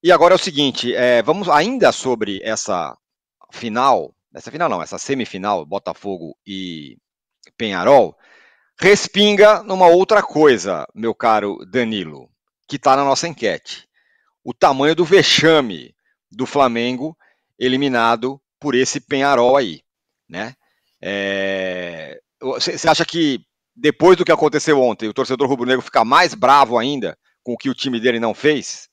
E agora é o seguinte, é, vamos ainda sobre essa final, essa final não, essa semifinal, Botafogo e Penharol, respinga numa outra coisa, meu caro Danilo, que está na nossa enquete. O tamanho do vexame do Flamengo eliminado por esse Penharol aí, né? É, você é, acha que depois do que aconteceu ontem, o torcedor rubro-negro fica mais bravo ainda com o que o time dele não fez?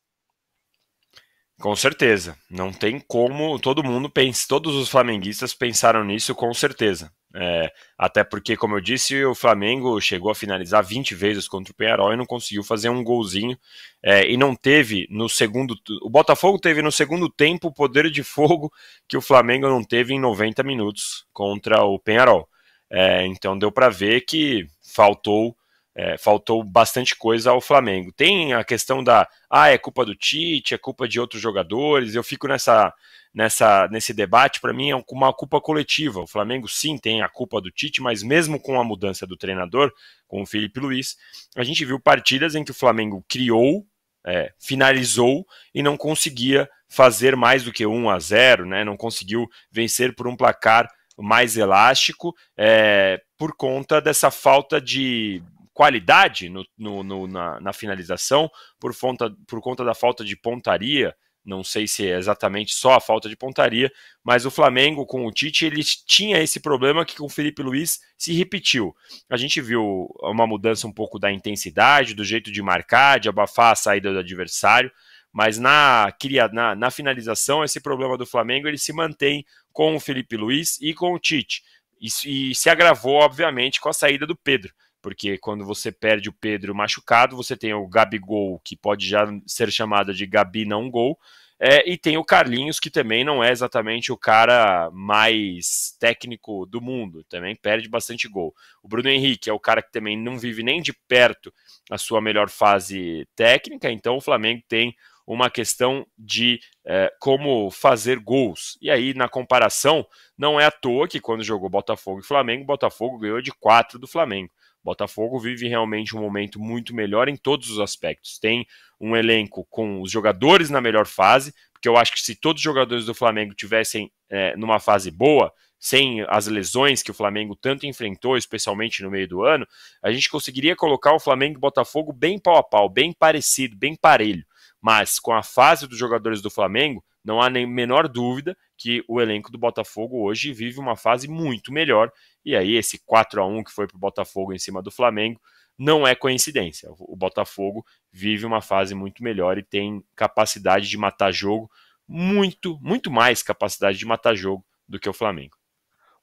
Com certeza. Não tem como todo mundo pensa, todos os flamenguistas pensaram nisso com certeza. É, até porque, como eu disse, o Flamengo chegou a finalizar 20 vezes contra o Penharol e não conseguiu fazer um golzinho. É, e não teve no segundo. O Botafogo teve no segundo tempo o poder de fogo que o Flamengo não teve em 90 minutos contra o Penharol. É, então deu para ver que faltou é, faltou bastante coisa ao Flamengo. Tem a questão da, ah, é culpa do Tite, é culpa de outros jogadores. Eu fico nessa, nessa, nesse debate. Para mim é uma culpa coletiva. O Flamengo sim tem a culpa do Tite, mas mesmo com a mudança do treinador, com o Felipe Luiz, a gente viu partidas em que o Flamengo criou, é, finalizou e não conseguia fazer mais do que 1 a 0, né? Não conseguiu vencer por um placar mais elástico é, por conta dessa falta de, qualidade no, no, no, na, na, finalização por conta, por conta da falta de pontaria. Não sei se é exatamente só a falta de pontaria, mas o Flamengo com o Tite ele tinha esse problema que com o Felipe Luiz se repetiu. A gente viu uma mudança um pouco da intensidade, do jeito de marcar, de abafar a saída do adversário, mas na, na, na finalização esse problema do Flamengo ele se mantém com o Felipe Luiz e com o Tite. e, e se agravou, obviamente, com a saída do Pedro porque quando você perde o Pedro machucado, você tem o Gabigol, que pode já ser chamado de Gabi não gol, é, e tem o Carlinhos, que também não é exatamente o cara mais técnico do mundo, também perde bastante gol. O Bruno Henrique é o cara que também não vive nem de perto a sua melhor fase técnica, então o Flamengo tem uma questão de é, como fazer gols. E aí, na comparação, não é à toa que quando jogou Botafogo e Flamengo, Botafogo ganhou de 4 do Flamengo. Botafogo vive realmente um momento muito melhor em todos os aspectos. Tem um elenco com os jogadores na melhor fase, porque eu acho que se todos os jogadores do Flamengo tivessem é, numa fase boa, sem as lesões que o Flamengo tanto enfrentou, especialmente no meio do ano, a gente conseguiria colocar o Flamengo e o Botafogo bem pau a pau, bem parecido, bem parelho. Mas com a fase dos jogadores do Flamengo, não há nem menor dúvida que o elenco do Botafogo hoje vive uma fase muito melhor. E aí, esse 4 a 1 que foi para o Botafogo em cima do Flamengo não é coincidência. O Botafogo vive uma fase muito melhor e tem capacidade de matar jogo, muito, muito mais capacidade de matar jogo do que o Flamengo.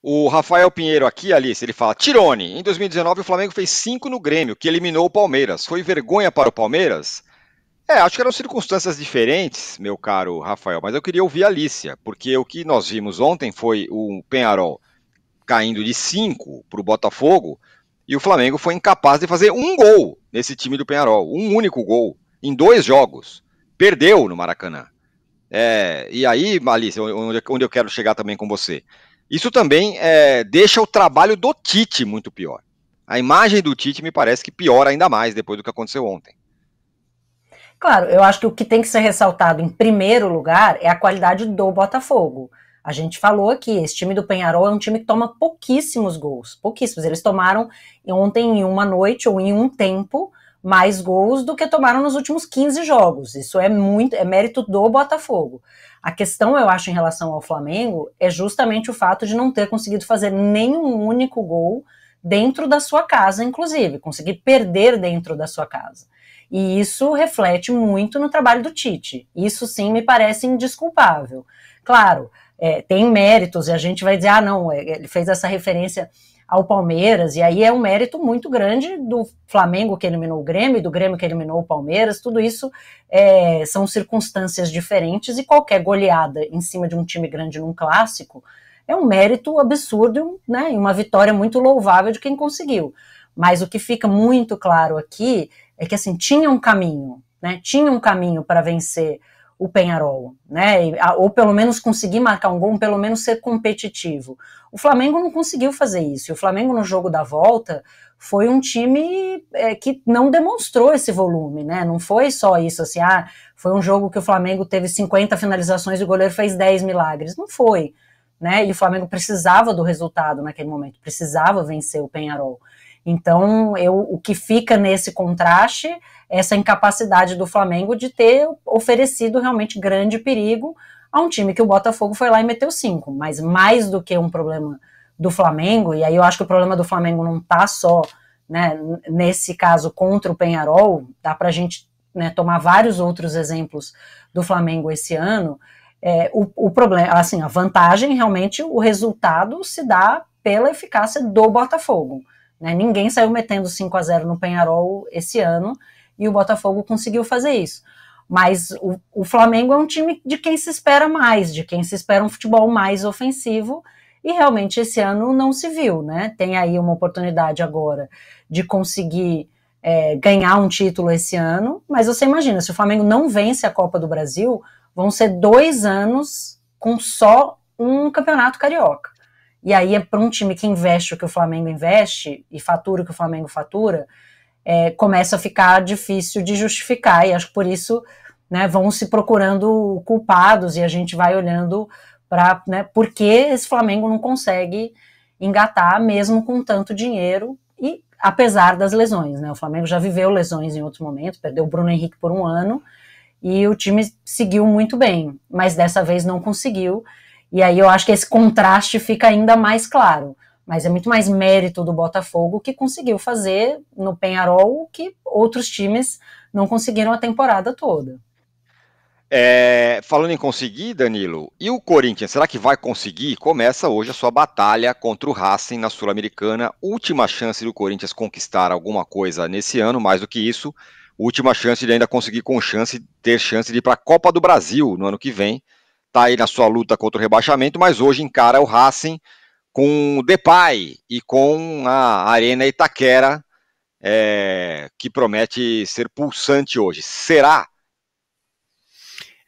O Rafael Pinheiro aqui, Alice, ele fala: Tirone, em 2019 o Flamengo fez 5 no Grêmio, que eliminou o Palmeiras. Foi vergonha para o Palmeiras? É, acho que eram circunstâncias diferentes, meu caro Rafael, mas eu queria ouvir a Alicia, porque o que nós vimos ontem foi o Penharol caindo de 5 para o Botafogo e o Flamengo foi incapaz de fazer um gol nesse time do Penharol, um único gol em dois jogos. Perdeu no Maracanã. É, e aí, Alice, onde, eu quero chegar também com você. Isso também é, deixa o trabalho do Tite muito pior. A imagem do Tite me parece que piora ainda mais depois do que aconteceu ontem. Claro, eu acho que o que tem que ser ressaltado em primeiro lugar é a qualidade do Botafogo. A gente falou aqui, esse time do Penharol é um time que toma pouquíssimos gols, pouquíssimos. Eles tomaram ontem em uma noite ou em um tempo mais gols do que tomaram nos últimos 15 jogos. Isso é muito, é mérito do Botafogo. A questão, eu acho, em relação ao Flamengo é justamente o fato de não ter conseguido fazer nenhum único gol dentro da sua casa, inclusive, conseguir perder dentro da sua casa. E isso reflete muito no trabalho do Tite. Isso sim me parece indesculpável. Claro, é, tem méritos, e a gente vai dizer, ah, não, é, ele fez essa referência ao Palmeiras, e aí é um mérito muito grande do Flamengo que eliminou o Grêmio, do Grêmio que eliminou o Palmeiras, tudo isso é, são circunstâncias diferentes, e qualquer goleada em cima de um time grande num clássico é um mérito absurdo né, e uma vitória muito louvável de quem conseguiu. Mas o que fica muito claro aqui é que assim tinha um caminho, né? Tinha um caminho para vencer o Penharol, né? ou pelo menos conseguir marcar um gol, pelo menos ser competitivo. O Flamengo não conseguiu fazer isso. o Flamengo no jogo da volta foi um time é, que não demonstrou esse volume, né? Não foi só isso assim, ah, foi um jogo que o Flamengo teve 50 finalizações e o goleiro fez 10 milagres. Não foi, né? E o Flamengo precisava do resultado naquele momento, precisava vencer o Penharol. Então, eu, o que fica nesse contraste é essa incapacidade do Flamengo de ter oferecido realmente grande perigo a um time que o Botafogo foi lá e meteu cinco. Mas mais do que um problema do Flamengo, e aí eu acho que o problema do Flamengo não está só né, nesse caso contra o Penharol, dá para a gente né, tomar vários outros exemplos do Flamengo esse ano. É, o, o problema, assim, a vantagem realmente, o resultado se dá pela eficácia do Botafogo. Né? Ninguém saiu metendo 5 a 0 no Penharol esse ano e o Botafogo conseguiu fazer isso. Mas o, o Flamengo é um time de quem se espera mais, de quem se espera um futebol mais ofensivo e realmente esse ano não se viu, né? Tem aí uma oportunidade agora de conseguir é, ganhar um título esse ano, mas você imagina, se o Flamengo não vence a Copa do Brasil, vão ser dois anos com só um campeonato carioca. E aí é para um time que investe o que o Flamengo investe e fatura o que o Flamengo fatura, é, começa a ficar difícil de justificar. E acho que por isso né, vão se procurando culpados e a gente vai olhando para né, por que esse Flamengo não consegue engatar mesmo com tanto dinheiro e apesar das lesões. Né? O Flamengo já viveu lesões em outros momentos, perdeu o Bruno Henrique por um ano e o time seguiu muito bem, mas dessa vez não conseguiu. E aí eu acho que esse contraste fica ainda mais claro. Mas é muito mais mérito do Botafogo que conseguiu fazer no Penharol o que outros times não conseguiram a temporada toda. É, falando em conseguir, Danilo, e o Corinthians, será que vai conseguir? Começa hoje a sua batalha contra o Racing na Sul-Americana. Última chance do Corinthians conquistar alguma coisa nesse ano, mais do que isso, última chance de ainda conseguir com chance, ter chance de ir para a Copa do Brasil no ano que vem está aí na sua luta contra o rebaixamento, mas hoje encara o Racing com o Depay e com a Arena Itaquera, é, que promete ser pulsante hoje. Será?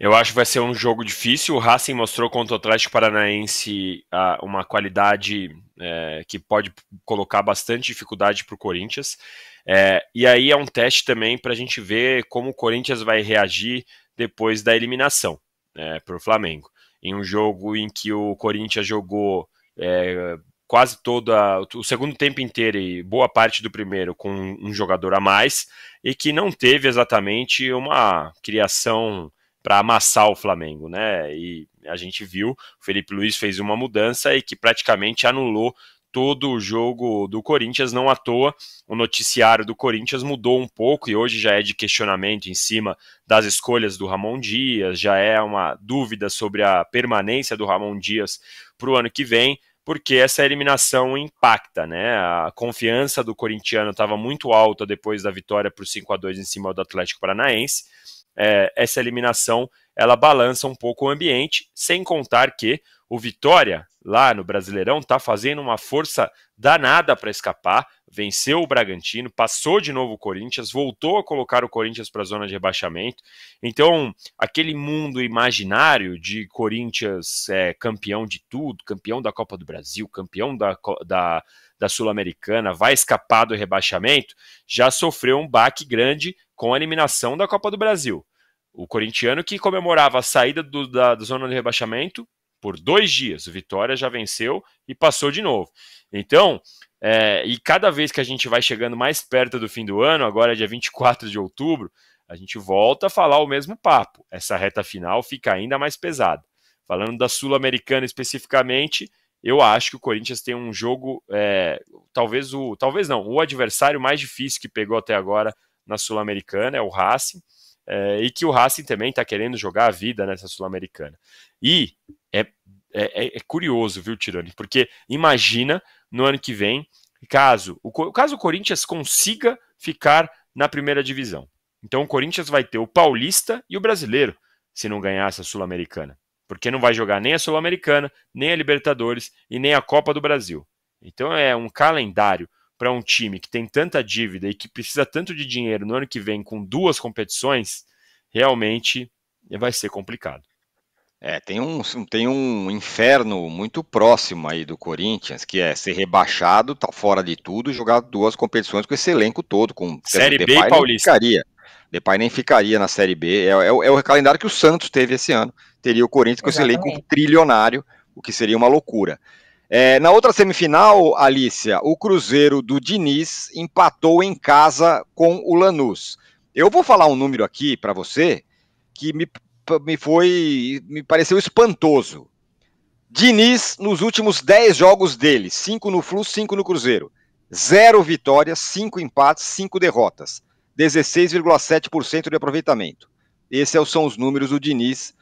Eu acho que vai ser um jogo difícil. O Racing mostrou contra o Atlético Paranaense ah, uma qualidade é, que pode colocar bastante dificuldade para o Corinthians. É, e aí é um teste também para a gente ver como o Corinthians vai reagir depois da eliminação né, para o Flamengo. Em um jogo em que o Corinthians jogou é, quase toda o segundo tempo inteiro e boa parte do primeiro com um jogador a mais e que não teve exatamente uma criação para amassar o Flamengo, né? E a gente viu, o Felipe Luiz fez uma mudança e que praticamente anulou todo o jogo do Corinthians, não à toa. O noticiário do Corinthians mudou um pouco e hoje já é de questionamento em cima das escolhas do Ramon Dias, já é uma dúvida sobre a permanência do Ramon Dias para o ano que vem, porque essa eliminação impacta, né? A confiança do corintiano estava muito alta depois da vitória por 5 a 2 em cima do Atlético Paranaense. É, essa eliminação ela balança um pouco o ambiente, sem contar que o Vitória, lá no Brasileirão, está fazendo uma força danada para escapar. Venceu o Bragantino, passou de novo o Corinthians, voltou a colocar o Corinthians para a zona de rebaixamento. Então, aquele mundo imaginário de Corinthians é, campeão de tudo, campeão da Copa do Brasil, campeão da, da, da Sul-Americana, vai escapar do rebaixamento, já sofreu um baque grande com a eliminação da Copa do Brasil. O corintiano que comemorava a saída do, da, da zona de rebaixamento por dois dias. O Vitória já venceu e passou de novo. Então, é, e cada vez que a gente vai chegando mais perto do fim do ano, agora é dia 24 de outubro, a gente volta a falar o mesmo papo. Essa reta final fica ainda mais pesada. Falando da Sul-Americana especificamente, eu acho que o Corinthians tem um jogo, é, talvez o, talvez não, o adversário mais difícil que pegou até agora na Sul-Americana é o Racing, é, e que o Racing também está querendo jogar a vida nessa Sul-Americana. E é, é, é, é curioso, viu, Tirani? Porque imagina no ano que vem, caso o, caso o Corinthians consiga ficar na primeira divisão. Então o Corinthians vai ter o paulista e o brasileiro, se não ganhar essa Sul-Americana. Porque não vai jogar nem a Sul-Americana, nem a Libertadores e nem a Copa do Brasil. Então é um calendário para um time que tem tanta dívida e que precisa tanto de dinheiro no ano que vem com duas competições, realmente vai ser complicado. É, tem um, tem um inferno muito próximo aí do Corinthians, que é ser rebaixado, tá fora de tudo, jogar duas competições com esse elenco todo, com Série dizer, B e Paulista. Ficaria. Depay nem ficaria na Série B. É, é, é, o calendário que o Santos teve esse ano. Teria o Corinthians com Exatamente. esse elenco trilionário, o que seria uma loucura. É, na outra semifinal, Alícia, o Cruzeiro do Diniz empatou em casa com o Lanús. Eu vou falar um número aqui para você que me me foi. me pareceu espantoso. Diniz, nos últimos 10 jogos dele, 5 no Flu, 5 no Cruzeiro. Zero vitórias, 5 empates, 5 derrotas. 16,7% de aproveitamento. Esses é são os números do Diniz.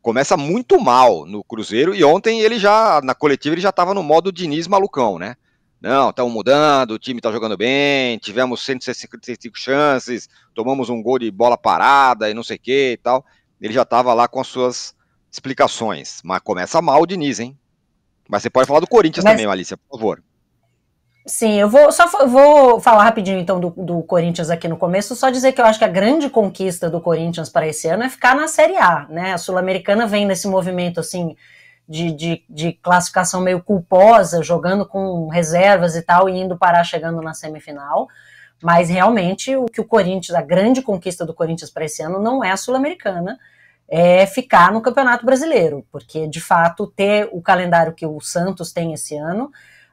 Começa muito mal no Cruzeiro e ontem ele já, na coletiva, ele já estava no modo Diniz malucão, né? Não, estamos mudando, o time está jogando bem, tivemos 165 chances, tomamos um gol de bola parada e não sei o que e tal ele já estava lá com as suas explicações. Mas começa mal o Diniz, hein? Mas você pode falar do Corinthians Mas... também, Alícia, por favor. Sim, eu vou só vou falar rapidinho então do, do Corinthians aqui no começo, só dizer que eu acho que a grande conquista do Corinthians para esse ano é ficar na Série A, né? A Sul-Americana vem nesse movimento assim de, de, de, classificação meio culposa, jogando com reservas e tal, e indo parar chegando na semifinal. Mas realmente o que o Corinthians, a grande conquista do Corinthians para esse ano não é a Sul-Americana, é ficar no Campeonato Brasileiro, porque de fato ter o calendário que o Santos tem esse ano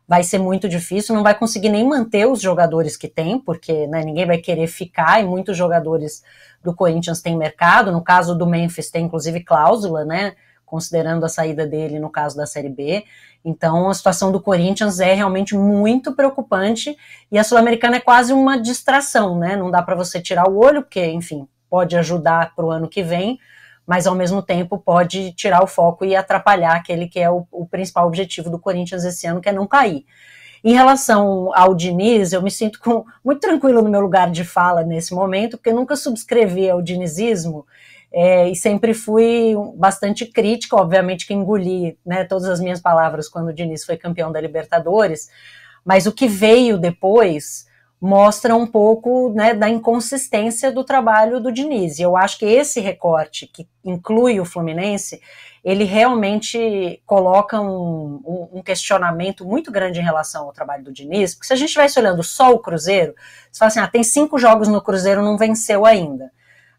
vai ser muito difícil, não vai conseguir nem manter os jogadores que tem, porque né, ninguém vai querer ficar e muitos jogadores do Corinthians têm mercado, no caso do Memphis tem inclusive cláusula, né? considerando a saída dele no caso da Série B. Então, a situação do Corinthians é realmente muito preocupante e a Sul-Americana é quase uma distração, né? Não dá para você tirar o olho, porque, enfim, pode ajudar para o ano que vem, mas ao mesmo tempo pode tirar o foco e atrapalhar aquele que é o, o principal objetivo do Corinthians esse ano, que é não cair. Em relação ao Diniz, eu me sinto com, muito tranquila no meu lugar de fala nesse momento, porque eu nunca subscrevi ao dinizismo é, e sempre fui bastante crítica, obviamente que engoli né, todas as minhas palavras quando o Diniz foi campeão da Libertadores, mas o que veio depois mostra um pouco né, da inconsistência do trabalho do Diniz. E eu acho que esse recorte, que inclui o Fluminense, ele realmente coloca um, um, um, questionamento muito grande em relação ao trabalho do Diniz, porque se a gente estivesse olhando só o Cruzeiro, você fala assim, ah, tem cinco jogos no Cruzeiro, não venceu ainda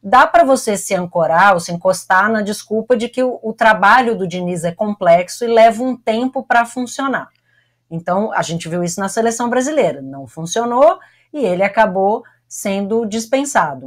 dá para você se ancorar ou se encostar na desculpa de que o, o trabalho do Diniz é complexo e leva um tempo para funcionar. Então, a gente viu isso na seleção brasileira, não funcionou e ele acabou sendo dispensado.